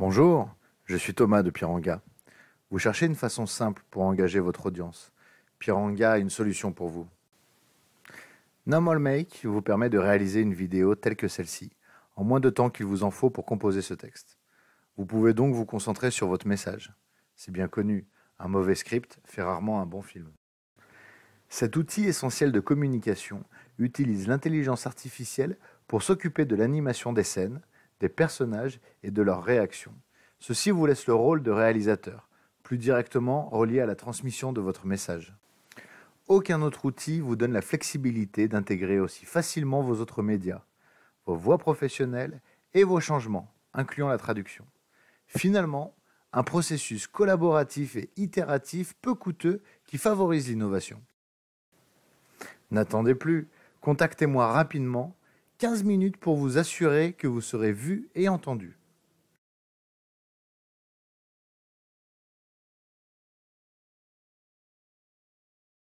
Bonjour, je suis Thomas de Piranga. Vous cherchez une façon simple pour engager votre audience. Piranga a une solution pour vous. Normal Make vous permet de réaliser une vidéo telle que celle-ci, en moins de temps qu'il vous en faut pour composer ce texte. Vous pouvez donc vous concentrer sur votre message. C'est bien connu, un mauvais script fait rarement un bon film. Cet outil essentiel de communication utilise l'intelligence artificielle pour s'occuper de l'animation des scènes des personnages et de leurs réactions. Ceci vous laisse le rôle de réalisateur, plus directement relié à la transmission de votre message. Aucun autre outil vous donne la flexibilité d'intégrer aussi facilement vos autres médias, vos voix professionnelles et vos changements, incluant la traduction. Finalement, un processus collaboratif et itératif peu coûteux qui favorise l'innovation. N'attendez plus, contactez-moi rapidement 15 minutes pour vous assurer que vous serez vu et entendu.